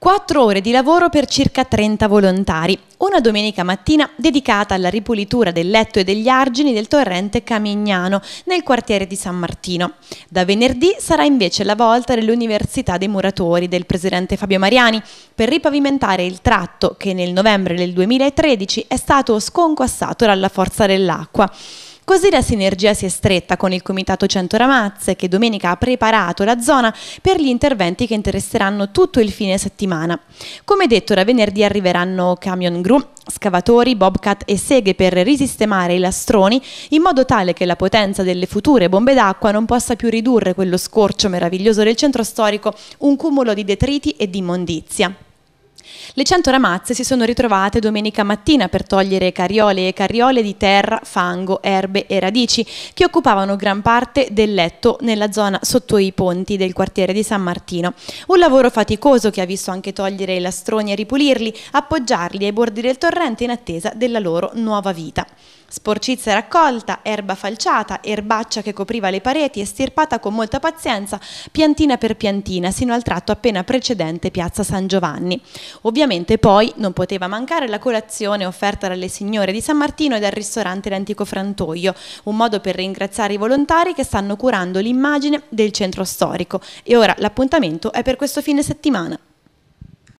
Quattro ore di lavoro per circa 30 volontari, una domenica mattina dedicata alla ripulitura del letto e degli argini del torrente Camignano nel quartiere di San Martino. Da venerdì sarà invece la volta dell'Università dei Muratori del presidente Fabio Mariani per ripavimentare il tratto che nel novembre del 2013 è stato sconquassato dalla forza dell'acqua. Così la sinergia si è stretta con il Comitato 100 Ramazze che domenica ha preparato la zona per gli interventi che interesseranno tutto il fine settimana. Come detto, da venerdì arriveranno camion gru, scavatori, bobcat e seghe per risistemare i lastroni in modo tale che la potenza delle future bombe d'acqua non possa più ridurre quello scorcio meraviglioso del centro storico, un cumulo di detriti e di immondizia. Le 100 ramazze si sono ritrovate domenica mattina per togliere carriole e carriole di terra, fango, erbe e radici che occupavano gran parte del letto nella zona sotto i ponti del quartiere di San Martino. Un lavoro faticoso che ha visto anche togliere i lastroni e ripulirli, appoggiarli ai bordi del torrente in attesa della loro nuova vita. Sporcizia raccolta, erba falciata, erbaccia che copriva le pareti, estirpata con molta pazienza, piantina per piantina, sino al tratto appena precedente Piazza San Giovanni. Ovviamente poi non poteva mancare la colazione offerta dalle signore di San Martino e dal ristorante L'Antico Frantoio, un modo per ringraziare i volontari che stanno curando l'immagine del centro storico. E ora l'appuntamento è per questo fine settimana.